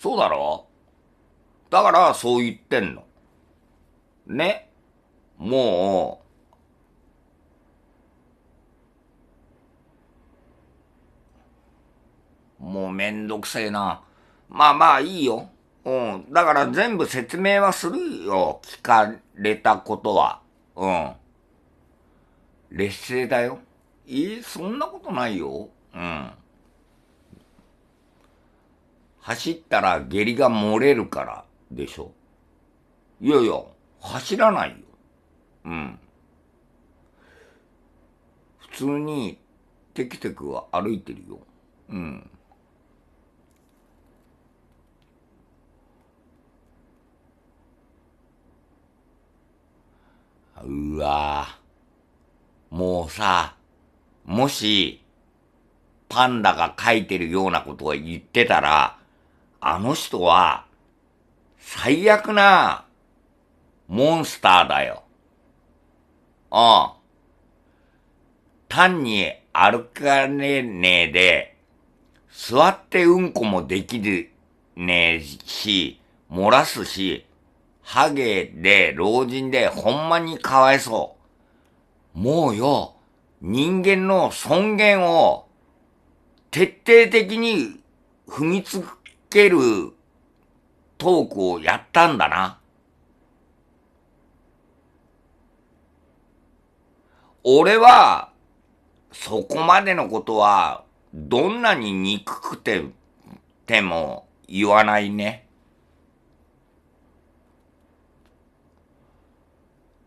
そうだろだからそう言ってんの。ねもう、もうめんどくせえな。まあまあいいよ。うん。だから全部説明はするよ。聞かれたことは。うん。劣勢だよ。えー、そんなことないよ。うん。走ったら下痢が漏れるからでしょ。いやいや、走らないよ。うん。普通にテクテクは歩いてるよ。うん。うわぁ。もうさ、もし、パンダが書いてるようなことを言ってたら、あの人は最悪なモンスターだよ。うん。単に歩かねねえで、座ってうんこもできるねえし、漏らすし、ハゲで老人でほんまにかわいそう。もうよ、人間の尊厳を徹底的に踏みつくけるトークをやったんだな。俺は、そこまでのことは、どんなに憎くて、ても言わないね。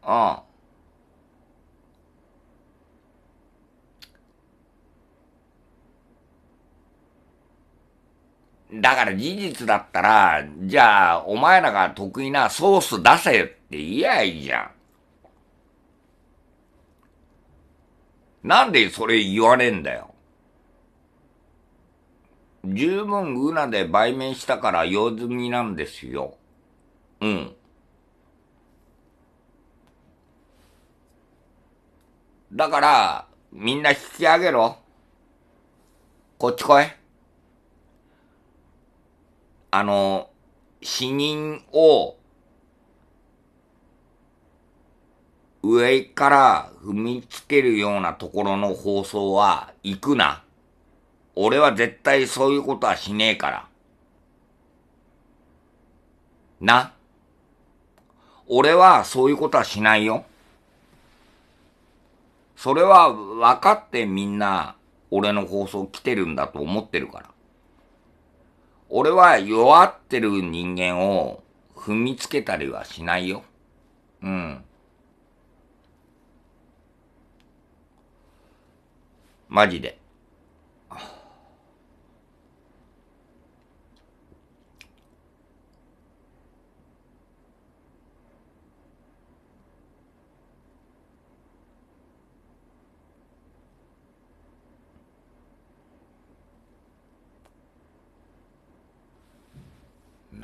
ああ。だから事実だったら、じゃあ、お前らが得意なソース出せって言えばいいじゃん。なんでそれ言わねえんだよ。十分ウナで売名したから用済みなんですよ。うん。だから、みんな引き上げろ。こっち来い。あの、死人を、上から踏みつけるようなところの放送は行くな。俺は絶対そういうことはしねえから。な。俺はそういうことはしないよ。それは分かってみんな俺の放送来てるんだと思ってるから。俺は弱ってる人間を踏みつけたりはしないよ。うん。マジで。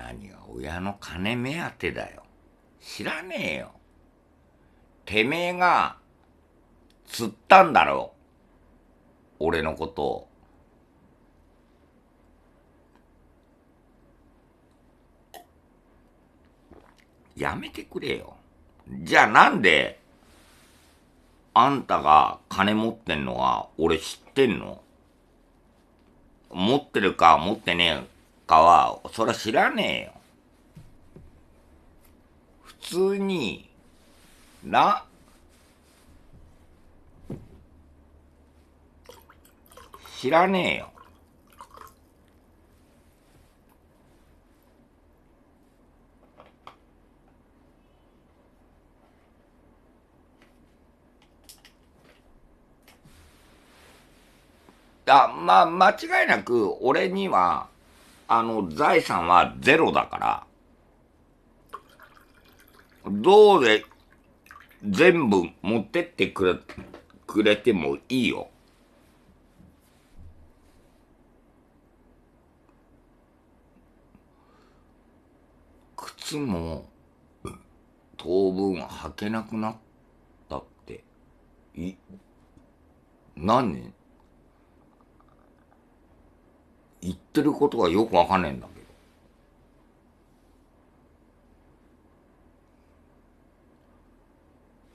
何が親の金目当てだよ。知らねえよ。てめえが、釣ったんだろう。俺のことを。やめてくれよ。じゃあなんで、あんたが金持ってんのは俺知ってんの持ってるか持ってねえかは、そら知らねえよ。普通に、な、知らねえよ。あまあ、間違いなく俺にはあの、財産はゼロだから、どうで全部持ってってくれ、くれてもいいよ。靴も当分履けなくなったって、い、何言ってることがよくわかんねえんだけど。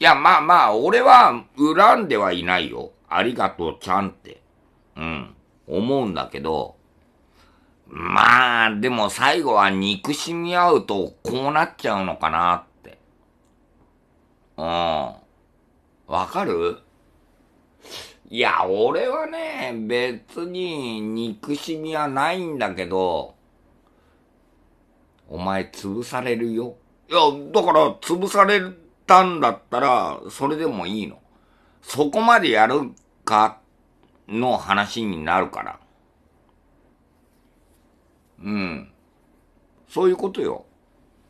いや、まあまあ、俺は恨んではいないよ。ありがとうちゃんって。うん。思うんだけど。まあ、でも最後は憎しみ合うとこうなっちゃうのかなって。うん。わかるいや、俺はね、別に憎しみはないんだけど、お前潰されるよ。いや、だから潰されたんだったら、それでもいいの。そこまでやるか、の話になるから。うん。そういうことよ。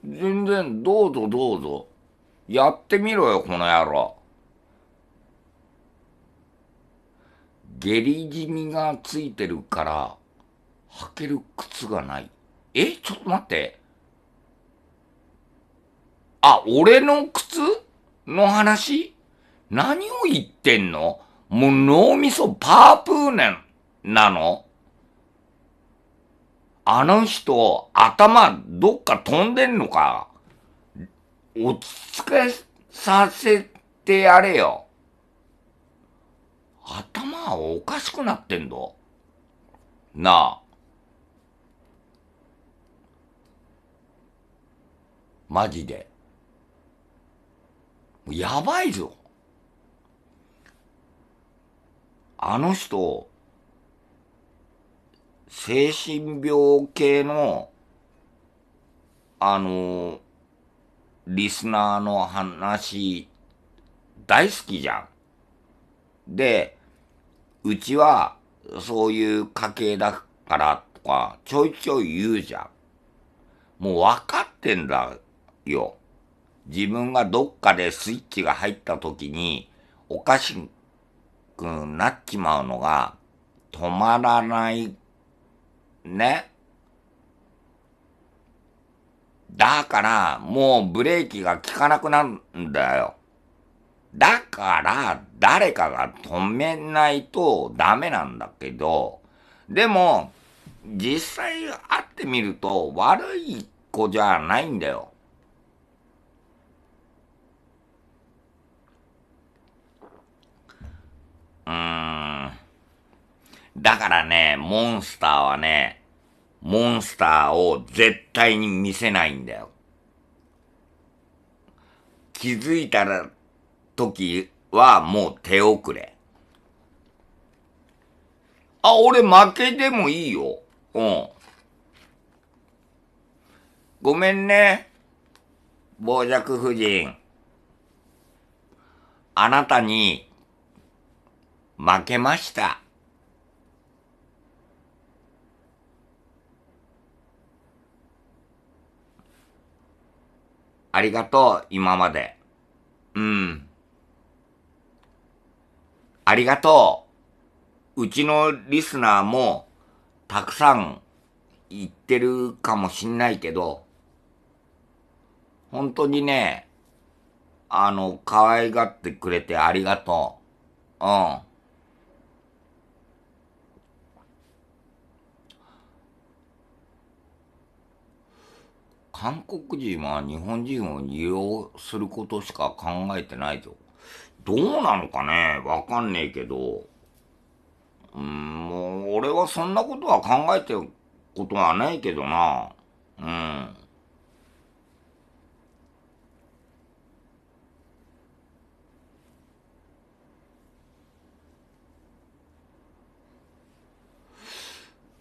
全然、どうぞどうぞ。やってみろよ、この野郎。下痢気味がついてるから、履ける靴がない。えちょっと待って。あ、俺の靴の話何を言ってんのもう脳みそパープーネンなのあの人、頭どっか飛んでんのか落ち着かさせてやれよ。頭おかしくなってんど。なあ。マジで。やばいぞ。あの人、精神病系の、あの、リスナーの話、大好きじゃん。で、うちは、そういう家系だからとか、ちょいちょい言うじゃん。もう分かってんだよ。自分がどっかでスイッチが入った時に、おかしくなっちまうのが、止まらない、ね。だから、もうブレーキが効かなくなるんだよ。だから、誰かが止めないとダメなんだけど、でも、実際会ってみると悪い子じゃないんだよ。うーん。だからね、モンスターはね、モンスターを絶対に見せないんだよ。気づいたら時はもう手遅れ。あ、俺負けでもいいよ。うん。ごめんね。傍若夫人。あなたに負けました。ありがとう、今まで。うん。ありがとう。うちのリスナーも、たくさん言ってるかもしんないけど、本当にね、あの、可愛がってくれてありがとう。うん。韓国人は日本人を利用することしか考えてないぞ。どうなのかねわかんねえけど、うん、もう、俺はそんなことは考えてることはないけどな。うん。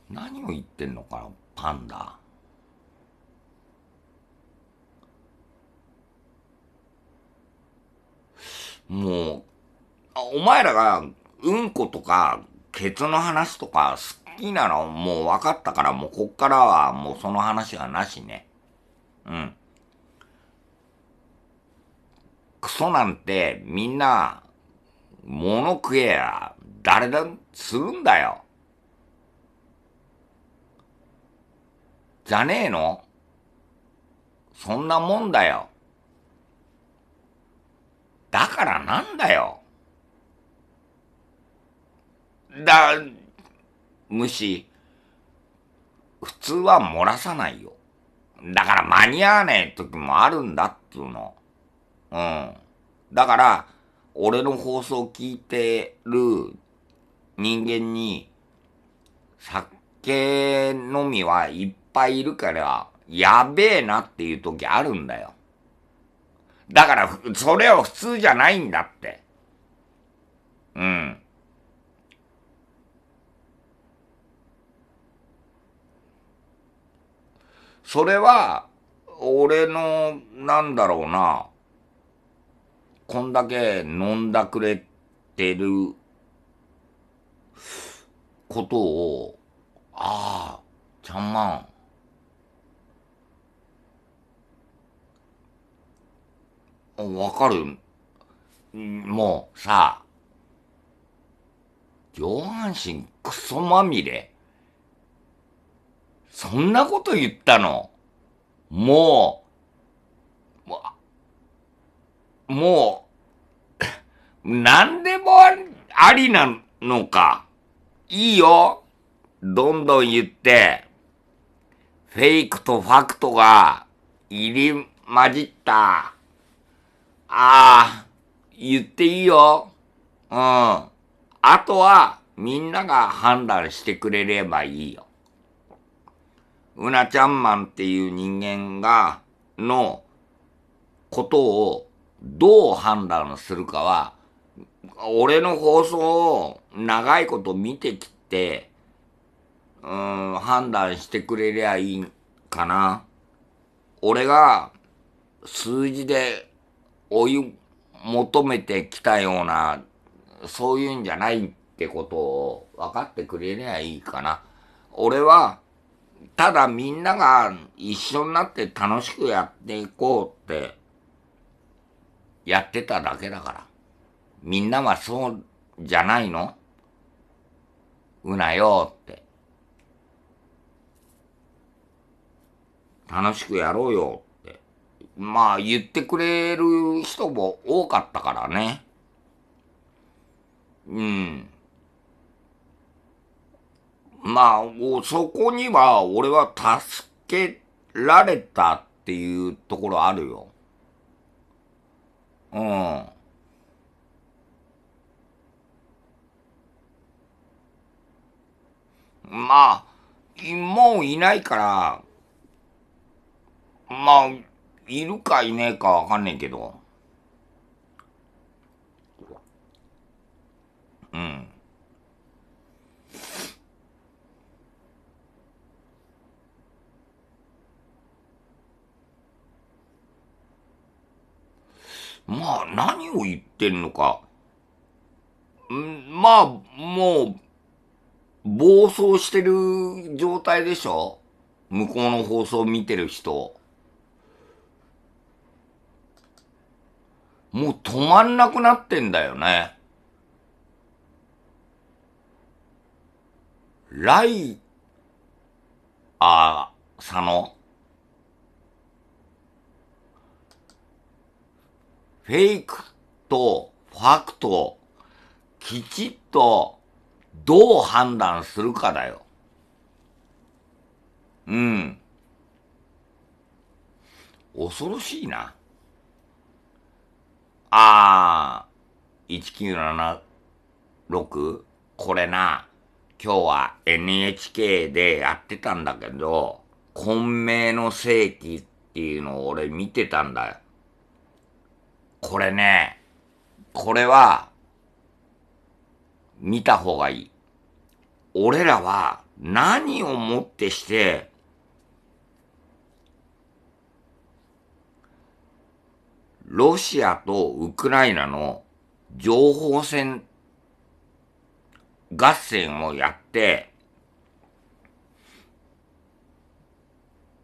何を言ってんのかな、パンダ。もう、お前らがうんことか、ケツの話とか好きなのもう分かったから、もうこっからはもうその話はなしね。うん。クソなんてみんな、物食えや、誰だ、するんだよ。じゃねえのそんなもんだよ。だからなんだよ。だ、虫、普通は漏らさないよ。だから間に合わねえ時もあるんだっつうの。うん。だから、俺の放送聞いてる人間に、酒飲みはいっぱいいるから、やべえなっていう時あるんだよ。だから、それは普通じゃないんだって。うん。それは、俺の、なんだろうな、こんだけ飲んだくれてることを、ああ、ちゃんまん、わかるもう、さ、上半身クソまみれ。そんなこと言ったのもう、もう、何でもありなのか。いいよ。どんどん言って、フェイクとファクトが入り混じった。ああ、言っていいよ。うん。あとは、みんなが判断してくれればいいよ。うなちゃんマンっていう人間が、のことをどう判断するかは、俺の放送を長いこと見てきて、うん、判断してくれりゃいいかな。俺が数字で追い求めてきたような、そういうんじゃないってことを分かってくれりゃいいかな。俺は、ただみんなが一緒になって楽しくやっていこうって、やってただけだから。みんなはそうじゃないのうなよって。楽しくやろうよまあ言ってくれる人も多かったからね。うん。まあ、そこには俺は助けられたっていうところあるよ。うん。まあ、もういないから、まあ、いるかいねえかわかんねえけど。うん。まあ、何を言ってんのか。んまあ、もう、暴走してる状態でしょ向こうの放送見てる人。もう止まんなくなってんだよね。ライ、あ、佐野。フェイクとファクトをきちっとどう判断するかだよ。うん。恐ろしいな。ああ、1976? これな、今日は NHK でやってたんだけど、混迷の世紀っていうのを俺見てたんだよ。これね、これは、見た方がいい。俺らは何をもってしてロシアとウクライナの情報戦合戦をやって、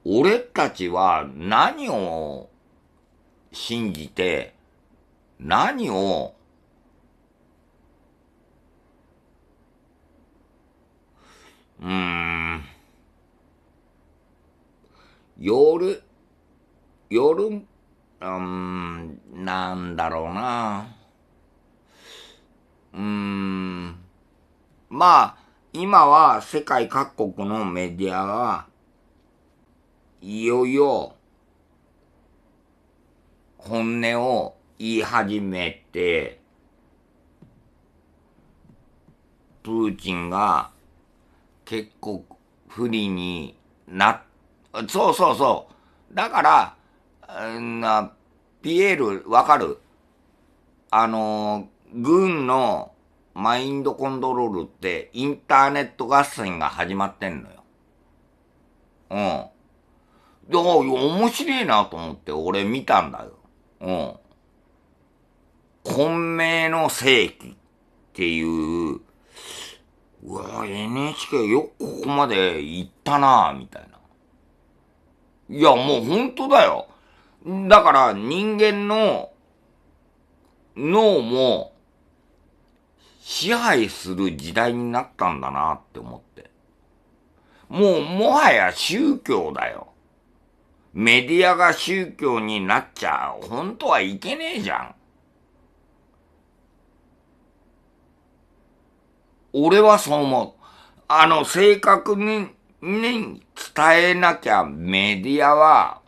俺たちは何を信じて、何をうーん。夜、夜、うーん、なんだろうな。うーん。まあ、今は世界各国のメディアは、いよいよ、本音を言い始めて、プーチンが結構不利になそうそうそう。だから、な、ピエール、わかるあの、軍のマインドコントロールって、インターネット合戦が始まってんのよ。うん。で、か面白いなと思って俺見たんだよ。うん。混迷の世紀っていう、うわ NHK よくここまで行ったなみたいな。いや、もう本当だよ。だから人間の脳も支配する時代になったんだなって思って。もうもはや宗教だよ。メディアが宗教になっちゃ、本当はいけねえじゃん。俺はそう思う。あの、正確に、伝えなきゃメディアは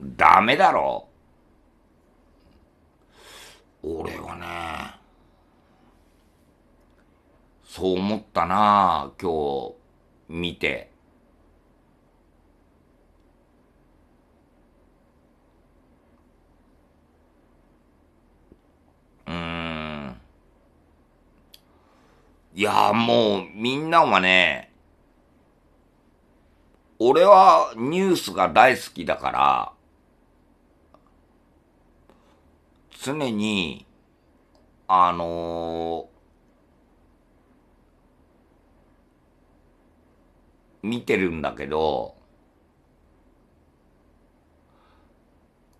ダメだろ俺はね、そう思ったな今日、見て。うん。いや、もう、みんなはね、俺はニュースが大好きだから、常に、あのー、見てるんだけど、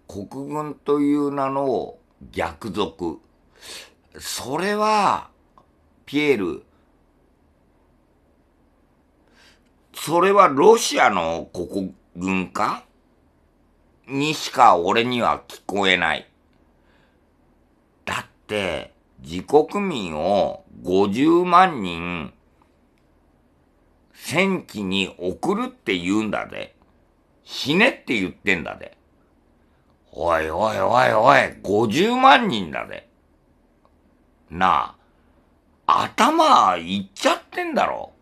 国軍という名の逆賊。それは、ピエール、それはロシアの国軍かにしか俺には聞こえない。、自国民を50万人、戦機に送るって言うんだぜ。死ねって言ってんだぜ。おいおいおいおい、50万人だぜ。なあ、頭いっちゃってんだろ。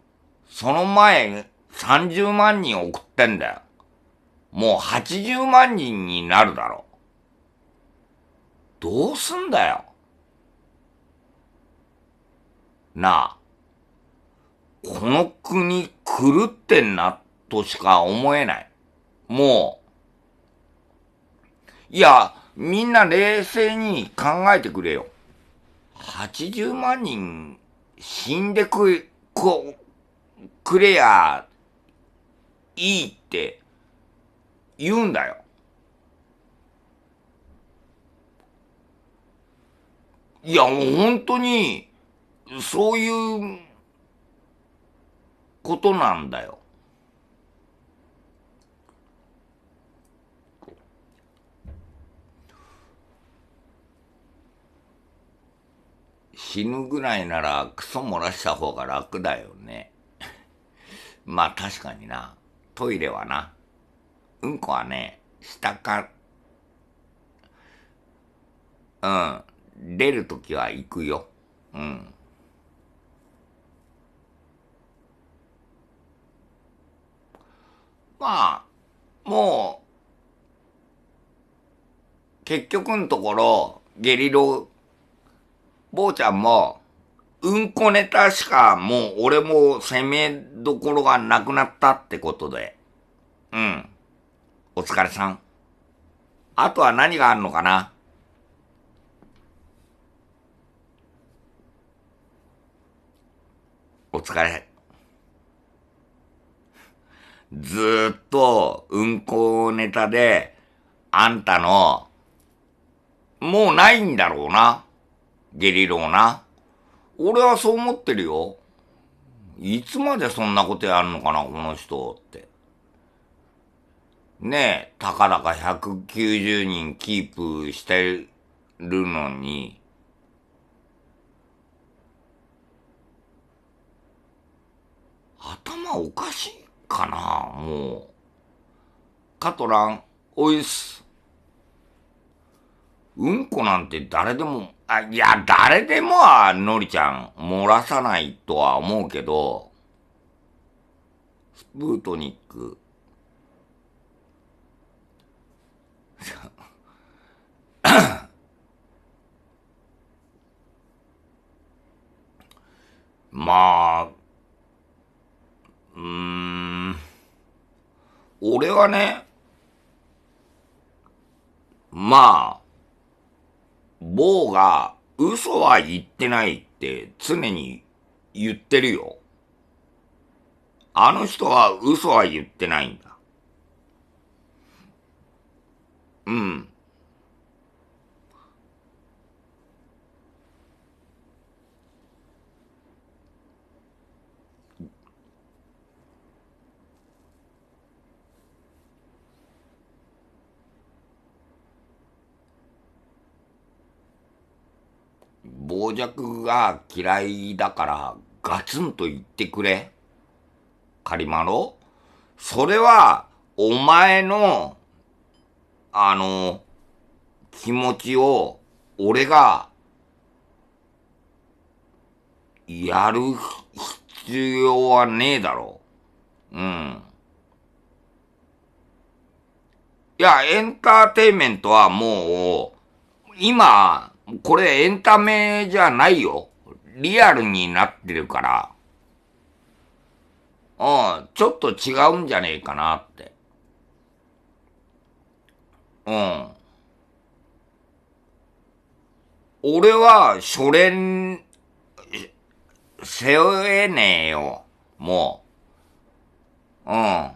その前、30万人送ってんだよ。もう80万人になるだろ。どうすんだよ。なあ、この国狂ってんな、としか思えない。もう、いや、みんな冷静に考えてくれよ。80万人死んでく、こ、くれや、いいって言うんだよ。いや、もう本当に、そういうことなんだよ。死ぬぐらいならクソ漏らした方が楽だよね。まあ確かにな。トイレはな。うんこはね、下か、うん、出るときは行くよ。うん。まあ、もう、結局のところ、ゲリロ、坊ちゃんも、うんこネタしかもう俺も攻めどころがなくなったってことで。うん。お疲れさん。あとは何があるのかなお疲れ。ずっと運行ネタで、あんたの、もうないんだろうな。ゲリローな。俺はそう思ってるよ。いつまでそんなことやるのかな、この人って。ねえ、たかだか190人キープしてるのに、頭おかしいかなもう。カトラン、おいっす。うんこなんて誰でも、あ、いや、誰でもは、のりちゃん、漏らさないとは思うけど、スプートニック。まあ、うーん。俺はね、まあ、某が嘘は言ってないって常に言ってるよ。あの人は嘘は言ってないんだ。うん。傍若が嫌いだからガツンと言ってくれ。カリマロそれは、お前の、あの、気持ちを、俺が、やる必要はねえだろう。うん。いや、エンターテイメントはもう、今、これエンタメじゃないよ。リアルになってるから、うん、ちょっと違うんじゃねえかなって。うん。俺は、初練、背負えねえよ、もう。うん。